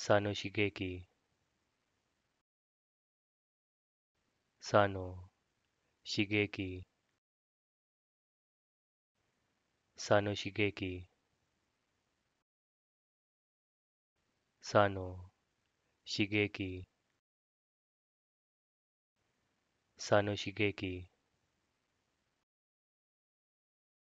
佐野茂樹佐野茂樹佐野茂樹佐野茂樹佐野茂樹